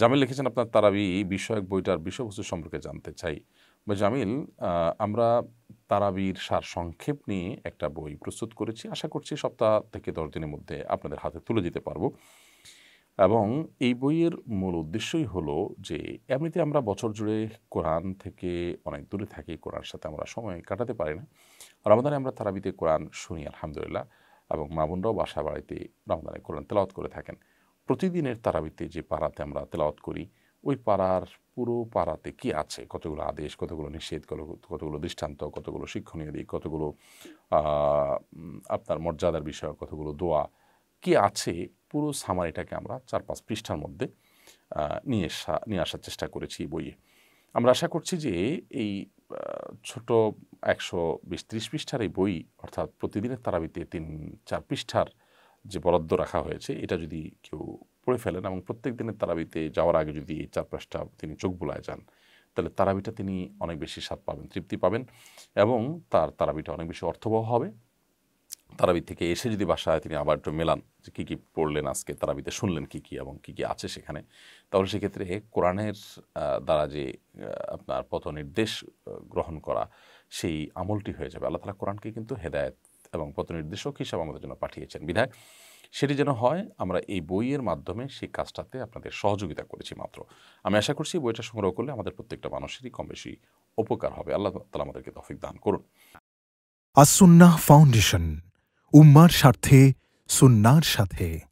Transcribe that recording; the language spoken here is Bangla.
জামিল লিখেছেন আপনার তারাবি বিষয়ক বইটার বিষয়বস্তু সম্পর্কে জানতে চাই জামিল আমরা তারাবির সার সংক্ষেপ নিয়ে একটা বই প্রস্তুত করেছি আশা করছি সপ্তাহ থেকে দশ দিনের মধ্যে আপনাদের হাতে তুলে দিতে পারবো এবং এই বইয়ের মূল উদ্দেশ্যই হলো যে এমনিতে আমরা বছর জুড়ে কোরআন থেকে অনেক দূরে থাকি কোরআন সাথে আমরা সময় কাটাতে পারি না রমাদানে আমরা তারাবিতে কোরআন শুনি আলহামদুলিল্লাহ এবং মামুনরাও বাসা বাড়িতে রমাদানে কোরআন তেলাওয়াত করে থাকেন প্রতিদিনের তারাবিতে যে পাড়াতে আমরা তেলাওয়াত করি ওই পাড়ার পুরো পাড়াতে কি আছে কতগুলো আদেশ কতগুলো নিষেধ কতগুলো দৃষ্টান্ত কতগুলো শিক্ষণীয় দিক কতগুলো আপনার মর্যাদার বিষয় কতগুলো দোয়া কি আছে পুরো সামারিটাকে আমরা চার পাঁচ পৃষ্ঠার মধ্যে নিয়ে আসা নিয়ে আসার চেষ্টা করেছি বইয়ে আমরা আশা করছি যে এই ছোট একশো বিশ ত্রিশ পৃষ্ঠার এই বই অর্থাৎ প্রতিদিনের তারাবিতে তিন চার পৃষ্ঠার যে বরাদ্দ রাখা হয়েছে এটা যদি কেউ করে ফেলেন এবং প্রত্যেক দিনের তারাবিতে যাওয়ার আগে যদি এই চার পাঁচটা তিনি চোখ বুলায় যান তাহলে তারাবিটা তিনি অনেক বেশি স্বাদ পাবেন তৃপ্তি পাবেন এবং তার তারাবিটা অনেক বেশি অর্থবহ হবে তারাবি থেকে এসে যদি বাসায় তিনি আবার একটু মেলান যে কী কী পড়লেন আজকে তারাবিতে শুনলেন কী কী এবং কী কী আছে সেখানে তাহলে সেক্ষেত্রে কোরআনের দ্বারা যে আপনার পথ নির্দেশ গ্রহণ করা সেই আমলটি হয়ে যাবে আল্লাহ তালা কোরআনকে কিন্তু হেদায়ত এবং পথ নির্দেশক হিসাবে আমাদের জন্য পাঠিয়েছেন বিধায়ক সেটি যেন হয় আমরা এই বইয়ের মাধ্যমে সেই কাজটাতে আপনাদের সহযোগিতা করেছি মাত্র আমি আশা করছি বইটা সংগ্রহ করলে আমাদের প্রত্যেকটা মানুষেরই কম বেশি উপকার হবে আল্লাহ তালা আমাদেরকে তফিক দান করুন আসুন্না ফাউন্ডেশন উম্মার স্বার্থে সুন্নার সাথে